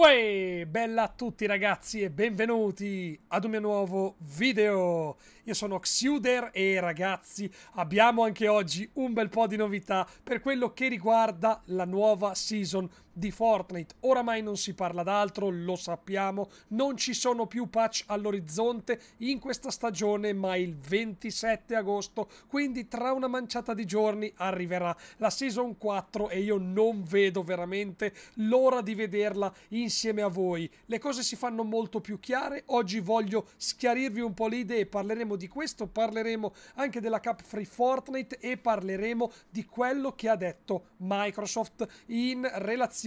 Uè, bella a tutti ragazzi e benvenuti ad un mio nuovo video. Io sono Xuder e ragazzi abbiamo anche oggi un bel po' di novità per quello che riguarda la nuova season di Fortnite. Oramai non si parla d'altro, lo sappiamo, non ci sono più patch all'orizzonte in questa stagione, ma il 27 agosto, quindi tra una manciata di giorni arriverà la Season 4 e io non vedo veramente l'ora di vederla insieme a voi. Le cose si fanno molto più chiare, oggi voglio schiarirvi un po' le idee, parleremo di questo, parleremo anche della Cup Free Fortnite e parleremo di quello che ha detto Microsoft in relazione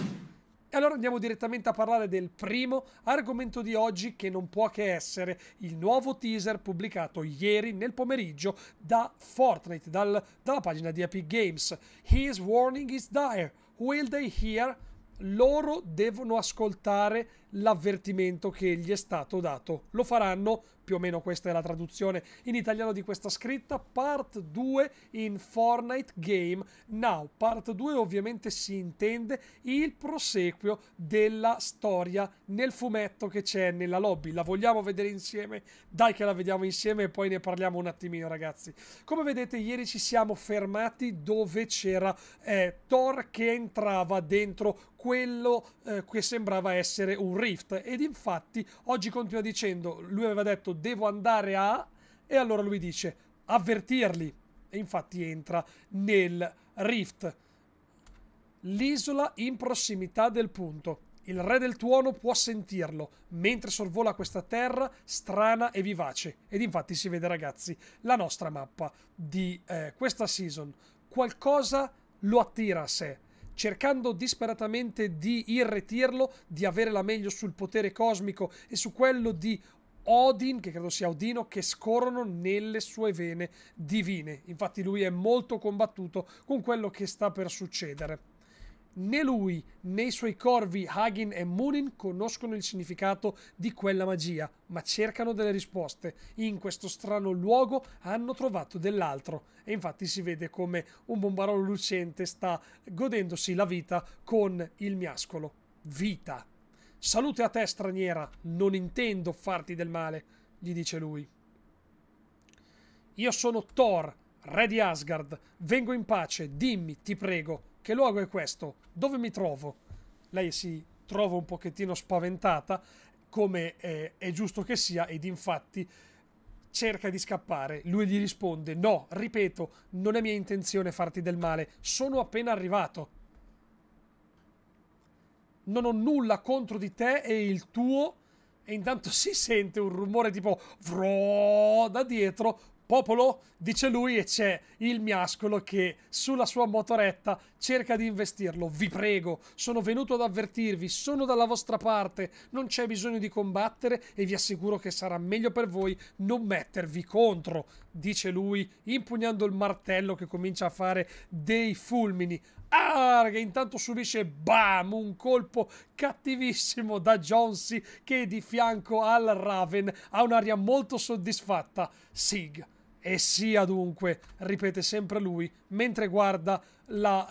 allora andiamo direttamente a parlare del primo argomento di oggi che non può che essere il nuovo teaser pubblicato ieri nel pomeriggio da Fortnite, dal, dalla pagina di Epic Games. His warning is dire. Will they hear? Loro devono ascoltare l'avvertimento che gli è stato dato. Lo faranno più o meno questa è la traduzione in italiano di questa scritta, part 2 in Fortnite Game Now. Part 2 ovviamente si intende il proseguio della storia nel fumetto che c'è nella lobby. La vogliamo vedere insieme? Dai che la vediamo insieme e poi ne parliamo un attimino ragazzi. Come vedete ieri ci siamo fermati dove c'era eh, Thor che entrava dentro quello eh, che sembrava essere un rift ed infatti oggi continua dicendo, lui aveva detto devo andare a... E allora lui dice avvertirli. E infatti entra nel rift. L'isola in prossimità del punto. Il re del tuono può sentirlo mentre sorvola questa terra strana e vivace. Ed infatti si vede, ragazzi, la nostra mappa di eh, questa season. Qualcosa lo attira a sé, cercando disperatamente di irretirlo, di avere la meglio sul potere cosmico e su quello di Odin, che credo sia Odino, che scorrono nelle sue vene divine. Infatti lui è molto combattuto con quello che sta per succedere. Né lui né i suoi corvi Hagin e Munin conoscono il significato di quella magia, ma cercano delle risposte. In questo strano luogo hanno trovato dell'altro e infatti si vede come un bombarolo lucente sta godendosi la vita con il miascolo. Vita. Salute a te, straniera, non intendo farti del male, gli dice lui. Io sono Thor, re di Asgard, vengo in pace, dimmi, ti prego, che luogo è questo? Dove mi trovo? Lei si trova un pochettino spaventata, come è, eh, è giusto che sia, ed infatti cerca di scappare. Lui gli risponde: No, ripeto, non è mia intenzione farti del male, sono appena arrivato non ho nulla contro di te e il tuo. E intanto si sente un rumore tipo vroo da dietro. Popolo, dice lui, e c'è il miascolo che sulla sua motoretta cerca di investirlo. Vi prego, sono venuto ad avvertirvi, sono dalla vostra parte, non c'è bisogno di combattere e vi assicuro che sarà meglio per voi non mettervi contro, dice lui, impugnando il martello che comincia a fare dei fulmini Ah, che intanto subisce bam un colpo cattivissimo da Jonesy che di fianco al Raven ha un'aria molto soddisfatta. Sig. E sia dunque, ripete sempre lui, mentre guarda la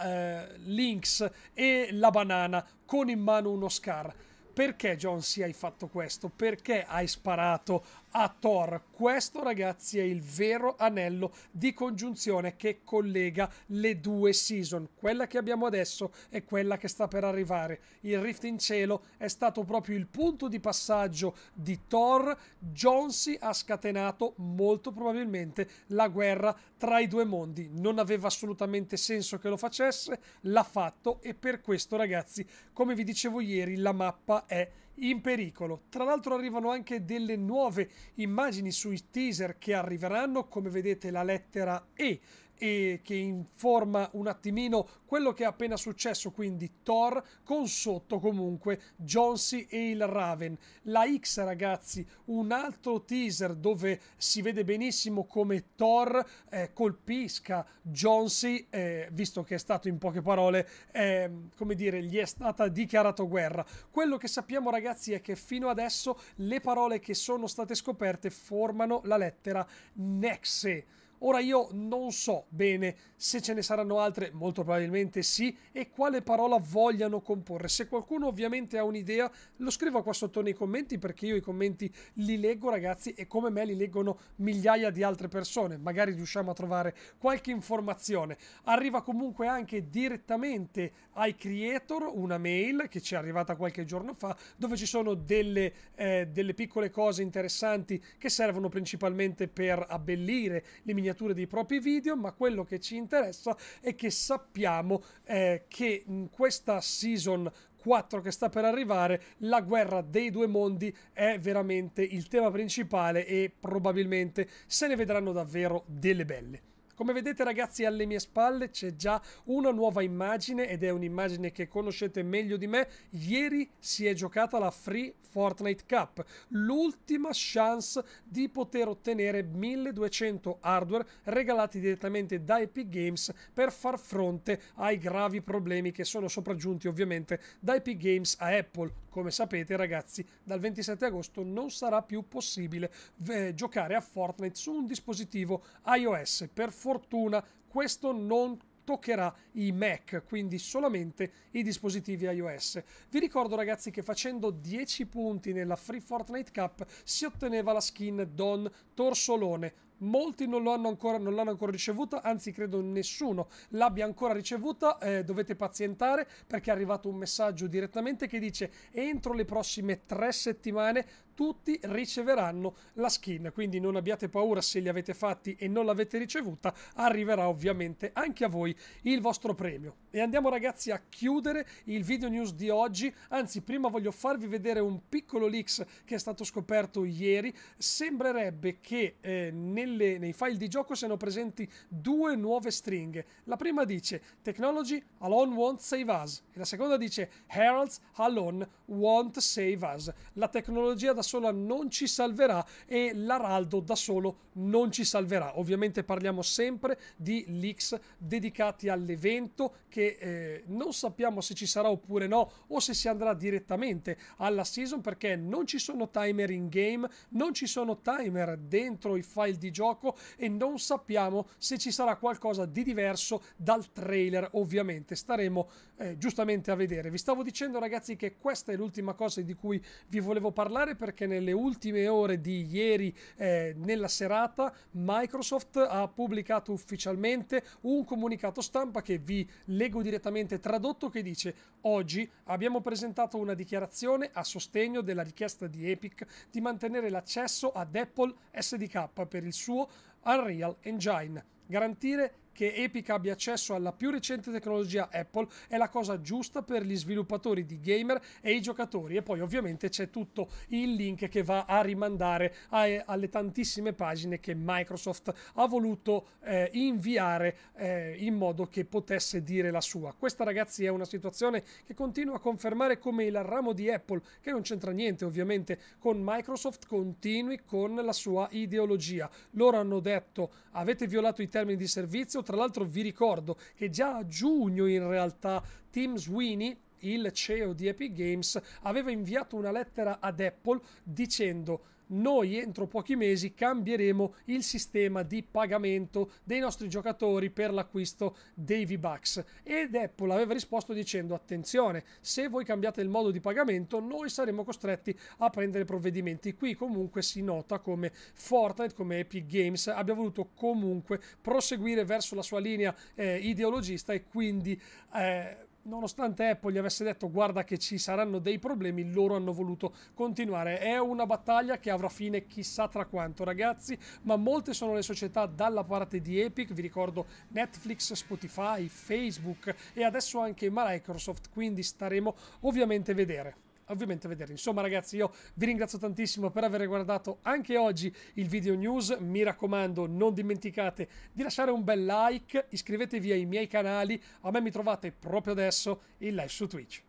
eh, Lynx e la banana con in mano uno Scar. Perché John si hai fatto questo? Perché hai sparato a Thor. Questo, ragazzi, è il vero anello di congiunzione che collega le due season. Quella che abbiamo adesso e quella che sta per arrivare. Il Rift in Cielo è stato proprio il punto di passaggio di Thor. Jonesy ha scatenato molto probabilmente la guerra tra i due mondi. Non aveva assolutamente senso che lo facesse, l'ha fatto e per questo, ragazzi, come vi dicevo ieri, la mappa è in pericolo. Tra l'altro arrivano anche delle nuove immagini sui teaser che arriveranno, come vedete la lettera E e che informa un attimino quello che è appena successo, quindi Thor con sotto comunque Jonesy e il Raven. La X ragazzi, un altro teaser dove si vede benissimo come Thor eh, colpisca Jonesy eh, visto che è stato in poche parole, eh, come dire, gli è stata dichiarata guerra. Quello che sappiamo ragazzi è che fino adesso le parole che sono state scoperte formano la lettera Nexe. Ora io non so bene se ce ne saranno altre, molto probabilmente sì, e quale parola vogliano comporre. Se qualcuno ovviamente ha un'idea, lo scrivo qua sotto nei commenti perché io i commenti li leggo ragazzi e come me li leggono migliaia di altre persone. Magari riusciamo a trovare qualche informazione. Arriva comunque anche direttamente ai creator una mail che ci è arrivata qualche giorno fa dove ci sono delle, eh, delle piccole cose interessanti che servono principalmente per abbellire le migliaia miniature dei propri video, ma quello che ci interessa è che sappiamo eh, che in questa season 4 che sta per arrivare, la guerra dei due mondi è veramente il tema principale e probabilmente se ne vedranno davvero delle belle. Come vedete ragazzi alle mie spalle c'è già una nuova immagine ed è un'immagine che conoscete meglio di me. Ieri si è giocata la Free Fortnite Cup, l'ultima chance di poter ottenere 1200 hardware regalati direttamente da Epic Games per far fronte ai gravi problemi che sono sopraggiunti ovviamente da Epic Games a Apple. Come sapete ragazzi dal 27 agosto non sarà più possibile eh, giocare a Fortnite su un dispositivo iOS. Per fortuna questo non toccherà i Mac, quindi solamente i dispositivi iOS. Vi ricordo ragazzi che facendo 10 punti nella Free Fortnite Cup si otteneva la skin Don Torsolone. Molti non, l'hanno ancora, ancora ricevuta, anzi credo nessuno l'abbia ancora ricevuta, eh, dovete pazientare perché è arrivato un messaggio direttamente che dice entro le prossime tre settimane tutti riceveranno la skin, quindi non abbiate paura se li avete fatti e non l'avete ricevuta, arriverà ovviamente anche a voi il vostro premio. E andiamo ragazzi a chiudere il video news di oggi, anzi prima voglio farvi vedere un piccolo leaks che è stato scoperto ieri, sembrerebbe che eh, nelle, nei file di gioco siano presenti due nuove stringhe, la prima dice Technology alone won't save us e la seconda dice Heralds alone won't save us, la tecnologia da sola non ci salverà e l'Araldo da solo non ci salverà. Ovviamente parliamo sempre di leaks dedicati all'evento che eh, non sappiamo se ci sarà oppure no o se si andrà direttamente alla season perché non ci sono timer in game, non ci sono timer dentro i file di gioco e non sappiamo se ci sarà qualcosa di diverso dal trailer ovviamente staremo eh, giustamente a vedere. Vi stavo dicendo ragazzi che questa è l'ultima cosa di cui vi volevo parlare perché perché nelle ultime ore di ieri, eh, nella serata, Microsoft ha pubblicato ufficialmente un comunicato stampa che vi leggo direttamente tradotto che dice oggi abbiamo presentato una dichiarazione a sostegno della richiesta di Epic di mantenere l'accesso ad Apple SDK per il suo Unreal Engine, garantire che Epic abbia accesso alla più recente tecnologia Apple è la cosa giusta per gli sviluppatori di gamer e i giocatori e poi ovviamente c'è tutto il link che va a rimandare a, alle tantissime pagine che Microsoft ha voluto eh, inviare eh, in modo che potesse dire la sua. Questa ragazzi è una situazione che continua a confermare come il ramo di Apple, che non c'entra niente ovviamente con Microsoft, continui con la sua ideologia. Loro hanno detto avete violato i termini di servizio, tra l'altro vi ricordo che già a giugno in realtà Tim Sweeney il CEO di Epic Games aveva inviato una lettera ad Apple dicendo noi entro pochi mesi cambieremo il sistema di pagamento dei nostri giocatori per l'acquisto dei V-Bucks ed Apple aveva risposto dicendo attenzione se voi cambiate il modo di pagamento noi saremo costretti a prendere provvedimenti qui comunque si nota come Fortnite come Epic Games abbia voluto comunque proseguire verso la sua linea eh, ideologista e quindi eh, nonostante Apple gli avesse detto guarda che ci saranno dei problemi, loro hanno voluto continuare. È una battaglia che avrà fine chissà tra quanto ragazzi, ma molte sono le società dalla parte di Epic, vi ricordo Netflix, Spotify, Facebook e adesso anche Microsoft, quindi staremo ovviamente a vedere ovviamente vedere. Insomma ragazzi io vi ringrazio tantissimo per aver guardato anche oggi il video news, mi raccomando non dimenticate di lasciare un bel like, iscrivetevi ai miei canali, a me mi trovate proprio adesso in live su Twitch.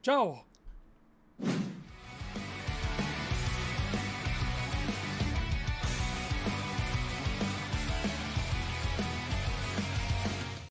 Ciao!